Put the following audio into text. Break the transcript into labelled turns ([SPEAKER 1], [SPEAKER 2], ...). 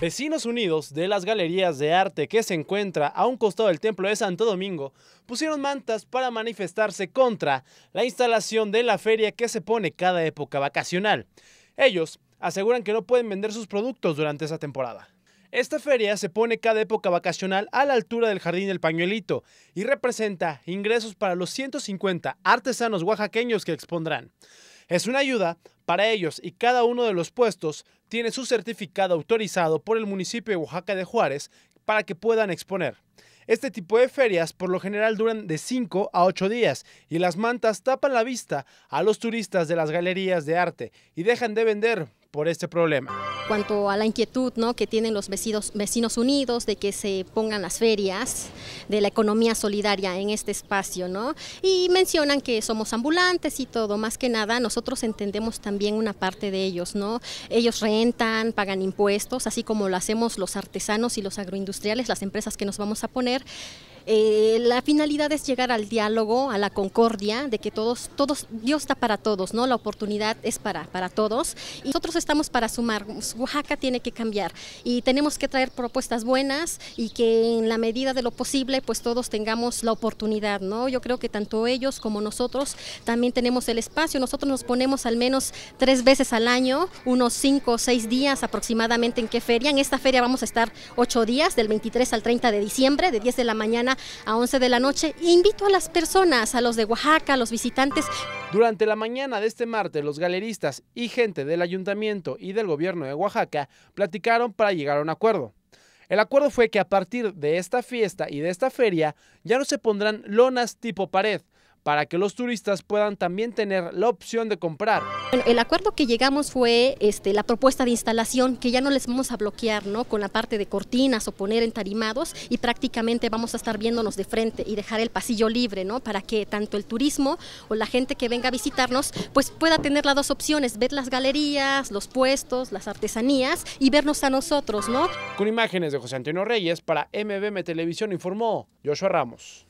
[SPEAKER 1] Vecinos unidos de las galerías de arte que se encuentra a un costado del Templo de Santo Domingo pusieron mantas para manifestarse contra la instalación de la feria que se pone cada época vacacional. Ellos aseguran que no pueden vender sus productos durante esa temporada. Esta feria se pone cada época vacacional a la altura del Jardín del Pañuelito y representa ingresos para los 150 artesanos oaxaqueños que expondrán. Es una ayuda para ellos y cada uno de los puestos tiene su certificado autorizado por el municipio de Oaxaca de Juárez para que puedan exponer. Este tipo de ferias por lo general duran de 5 a 8 días y las mantas tapan la vista a los turistas de las galerías de arte y dejan de vender por este problema.
[SPEAKER 2] Cuanto a la inquietud ¿no? que tienen los vecinos, vecinos unidos de que se pongan las ferias de la economía solidaria en este espacio, ¿no? y mencionan que somos ambulantes y todo, más que nada nosotros entendemos también una parte de ellos, ¿no? ellos rentan, pagan impuestos, así como lo hacemos los artesanos y los agroindustriales, las empresas que nos vamos a poner, eh, la finalidad es llegar al diálogo, a la concordia, de que todos, todos, Dios está para todos, ¿no? La oportunidad es para, para todos. Y nosotros estamos para sumar. Oaxaca tiene que cambiar y tenemos que traer propuestas buenas y que en la medida de lo posible, pues todos tengamos la oportunidad, ¿no? Yo creo que tanto ellos como nosotros también tenemos el espacio. Nosotros nos ponemos al menos tres veces al año, unos cinco o seis días aproximadamente en qué feria. En esta feria vamos a estar ocho días, del 23 al 30 de diciembre, de 10 de la mañana a 11 de la noche. Invito a las personas, a los de Oaxaca, a los visitantes.
[SPEAKER 1] Durante la mañana de este martes, los galeristas y gente del ayuntamiento y del gobierno de Oaxaca platicaron para llegar a un acuerdo. El acuerdo fue que a partir de esta fiesta y de esta feria ya no se pondrán lonas tipo pared, para que los turistas puedan también tener la opción de comprar.
[SPEAKER 2] Bueno, el acuerdo que llegamos fue este, la propuesta de instalación, que ya no les vamos a bloquear ¿no? con la parte de cortinas o poner entarimados y prácticamente vamos a estar viéndonos de frente y dejar el pasillo libre ¿no? para que tanto el turismo o la gente que venga a visitarnos pues pueda tener las dos opciones, ver las galerías, los puestos, las artesanías y vernos a nosotros. ¿no?
[SPEAKER 1] Con imágenes de José Antonio Reyes para MBM Televisión informó Joshua Ramos.